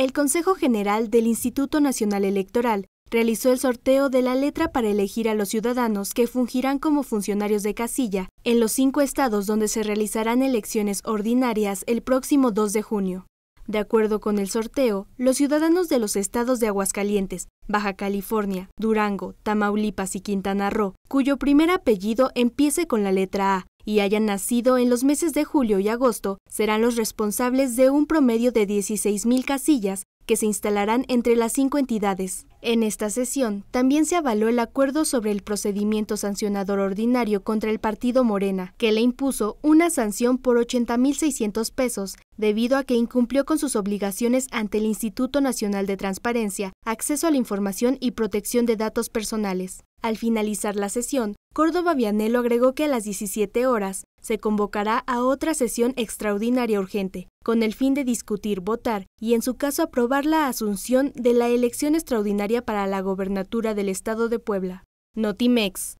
El Consejo General del Instituto Nacional Electoral realizó el sorteo de la letra para elegir a los ciudadanos que fungirán como funcionarios de casilla en los cinco estados donde se realizarán elecciones ordinarias el próximo 2 de junio. De acuerdo con el sorteo, los ciudadanos de los estados de Aguascalientes, Baja California, Durango, Tamaulipas y Quintana Roo, cuyo primer apellido empiece con la letra A y hayan nacido en los meses de julio y agosto, serán los responsables de un promedio de 16.000 casillas que se instalarán entre las cinco entidades. En esta sesión también se avaló el acuerdo sobre el procedimiento sancionador ordinario contra el partido Morena, que le impuso una sanción por 80.600 pesos debido a que incumplió con sus obligaciones ante el Instituto Nacional de Transparencia, Acceso a la Información y Protección de Datos Personales. Al finalizar la sesión, Córdoba Vianello agregó que a las 17 horas se convocará a otra sesión extraordinaria urgente, con el fin de discutir, votar y en su caso aprobar la asunción de la elección extraordinaria para la gobernatura del Estado de Puebla. Notimex.